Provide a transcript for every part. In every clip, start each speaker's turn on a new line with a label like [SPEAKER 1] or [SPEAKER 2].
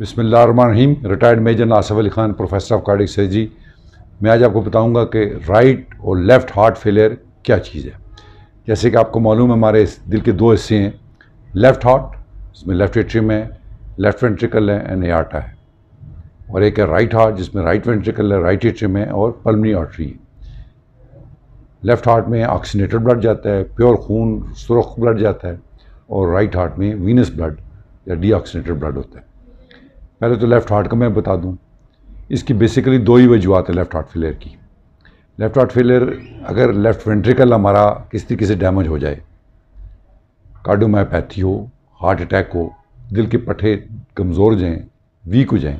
[SPEAKER 1] बिसमीम retired major Asaf Ali Khan professor of cardiac surgery मैं आज आपको बताऊंगा कि राइट और लेफ़्ट हार्ट फेलियर क्या चीज़ है जैसे कि आपको मालूम है हमारे दिल के दो हिस्से हैं लेफ़्ट हार्ट जिसमें लेफ़्ट वेट्रियम है लेफ़्ट वेंट्रिकल है एंड एआरटा है और एक है राइट हार्ट जिसमें राइट वेंट्रिकल है राइट एट्रियम है और पलमनी आर्टरी है लेफ़्ट हार्ट में ऑक्सीनेटेड ब्लड जाता है प्योर खून सुरख ब्लड जाता है और राइट हार्ट में वीनस ब्लड या डी ब्लड होता है पहले तो लेफ़्ट हार्ट का मैं बता दूं इसकी बेसिकली दो ही वजूहत है लेफ़्ट हार्ट फेलियर की लेफ़्ट हार्ट फेलियर अगर लेफ़्ट वेंट्रिकल हमारा किस तरीके से डैमेज हो जाए कार्डोमायोपैथी हो हार्ट अटैक हो दिल के पट्टे कमज़ोर जाएँ वीक हो जाएँ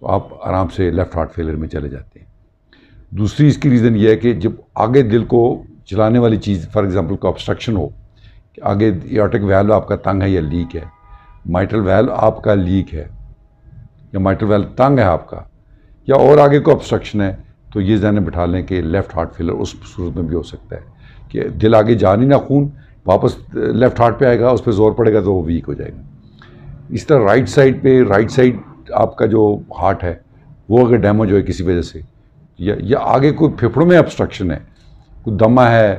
[SPEAKER 1] तो आप आराम से लेफ़्ट हार्ट फेलियर में चले जाते हैं दूसरी इसकी रीज़न यह है कि जब आगे दिल को चलाने वाली चीज़ फॉर एग्ज़ाम्पल को ऑब्स्ट्रक्शन हो कि आगे याटिक वैल्व आपका तंग है या लीक है माइटल वैल्व आपका लीक है या माइटर वेल तंग है आपका या और आगे को ऑब्स्ट्रक्शन है तो ये जहन बिठा लें कि लेफ़्ट हार्ट फेलर उस सूरत में भी हो सकता है कि दिल आगे जा नहीं ना खून वापस लेफ़्ट हार्ट पे आएगा उस पर ज़ोर पड़ेगा तो वो वीक हो जाएगा इस तरह राइट साइड पे राइट साइड आपका जो हार्ट है वो अगर डैमेज हो किसी वजह से या या आगे कोई फेफड़ों में ऑब्स्ट्रक्शन है कोई दमा है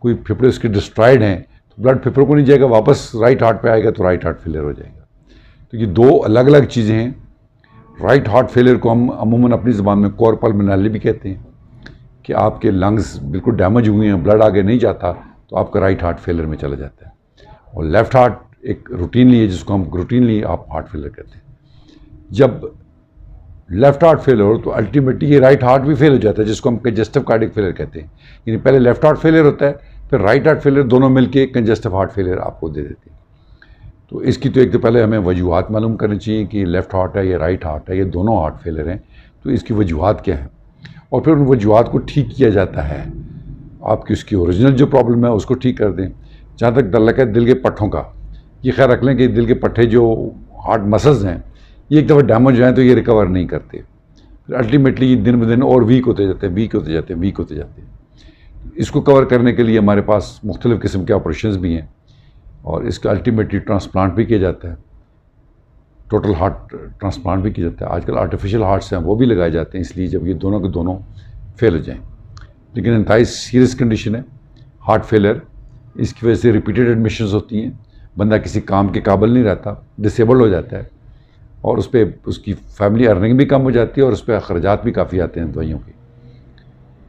[SPEAKER 1] कोई फेफड़े उसके डिस्ट्रॉयड हैं तो ब्लड फेफड़ों को नहीं जाएगा वापस राइट हार्ट पर आएगा तो राइट हार्ट फेलर हो जाएगा तो ये दो अलग अलग चीज़ें हैं राइट हार्ट फेलियर को हम अमूमन अपनी ज़बान में कॉर्पल मिनाली भी कहते हैं कि आपके लंग्स बिल्कुल डैमेज हुए हैं ब्लड आगे नहीं जाता तो आपका राइट हार्ट फेलियर में चला जाता है और लेफ़्ट हार्ट एक रूटीनली है जिसको हम रूटीनली आप हार्ट फेलियर कहते हैं जब लेफ़्ट हार्ट फेलियर हो तो अल्टीमेटली ये राइट हार्ट भी फेल हो जाता है जिसको हम कंजेस्टिव कार्डिक फेलियर कहते हैं यानी पहले लेफ़्ट हार्ट फेलियर होता है फिर राइट हार्ट फेलियर दोनों मिलके कंजेस्टिव हार्ट फेलियर आपको दे देते हैं तो इसकी तो एक तो पहले हमें वजूहत मालूम करनी चाहिए कि लेफ़्ट हार्ट है या राइट हार्ट है ये दोनों हार्ट फेलर हैं तो इसकी वजूहत क्या हैं और फिर उन वजूहत को ठीक किया जाता है आपकी उसकी ओरिजिनल जो प्रॉब्लम है उसको ठीक कर दें जहाँ तक डर लगा दिल के पट्ठों का ये ख्याल रख लें कि दिल के पट्ठे जो हार्ट मसल्स हैं ये एक दफ़ा डैमेज हैं तो ये रिकवर नहीं करते फिर अल्टीमेटली दिन ब दिन और वीक होते जाते हैं वीक होते जाते हैं वीक होते जाते हैं इसको कवर करने के लिए हमारे पास मुख्तलिफ़ किस्म के ऑपरेशन भी हैं और इसका अल्टीमेटली ट्रांसप्लांट भी किया जाता है टोटल हार्ट ट्रांसप्लांट भी किया जाता है आजकल आर्टिफिशियल हार्ट्स हैं वो भी लगाए जाते हैं इसलिए जब ये दोनों के दोनों फेल हो जाएँ लेकिन इंतहाई सीरियस कंडीशन है हार्ट फेलियर इसकी वजह से रिपीटेड एडमिशन होती हैं बंदा किसी काम के काबिल नहीं रहता डिसेबल्ड हो जाता है और उस पर उसकी फैमिली अर्निंग भी कम हो जाती है और उस पर अखराज भी काफ़ी आते हैं दवाइयों के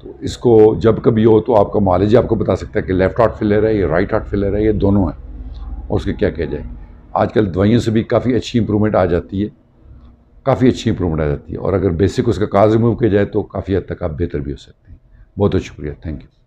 [SPEAKER 1] तो इसको जब कभी हो तो आपका मालिज आपको बता सकता है कि लेफ़्ट हार्ट फेलियर है या राइट हार्ट फेलियर है ये दोनों हैं और उसके क्या किया जाए आजकल दवाइयों से भी काफ़ी अच्छी इंप्रूवमेंट आ जाती है काफ़ी अच्छी इंप्रूवमेंट आ जाती है और अगर बेसिक उसका काज रिमूव किया जाए तो काफ़ी हद तक आप बेहतर भी हो सकते हैं बहुत बहुत शुक्रिया थैंक यू